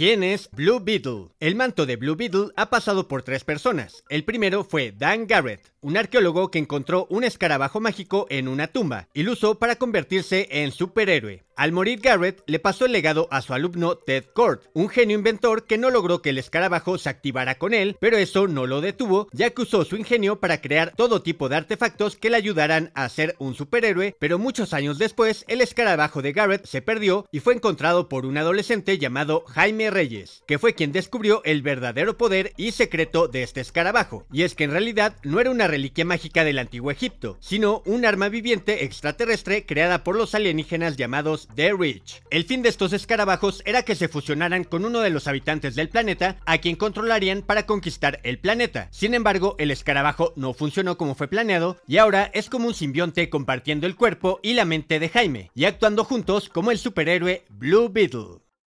¿Quién es Blue Beetle? El manto de Blue Beetle ha pasado por tres personas. El primero fue Dan Garrett, un arqueólogo que encontró un escarabajo mágico en una tumba y lo usó para convertirse en superhéroe. Al morir Garrett, le pasó el legado a su alumno Ted Kord, un genio inventor que no logró que el escarabajo se activara con él, pero eso no lo detuvo, ya que usó su ingenio para crear todo tipo de artefactos que le ayudaran a ser un superhéroe, pero muchos años después, el escarabajo de Garrett se perdió y fue encontrado por un adolescente llamado Jaime Reyes, que fue quien descubrió el verdadero poder y secreto de este escarabajo, y es que en realidad no era una reliquia mágica del antiguo Egipto, sino un arma viviente extraterrestre creada por los alienígenas llamados The Rich. El fin de estos escarabajos era que se fusionaran con uno de los habitantes del planeta, a quien controlarían para conquistar el planeta. Sin embargo, el escarabajo no funcionó como fue planeado y ahora es como un simbionte compartiendo el cuerpo y la mente de Jaime, y actuando juntos como el superhéroe Blue Beetle.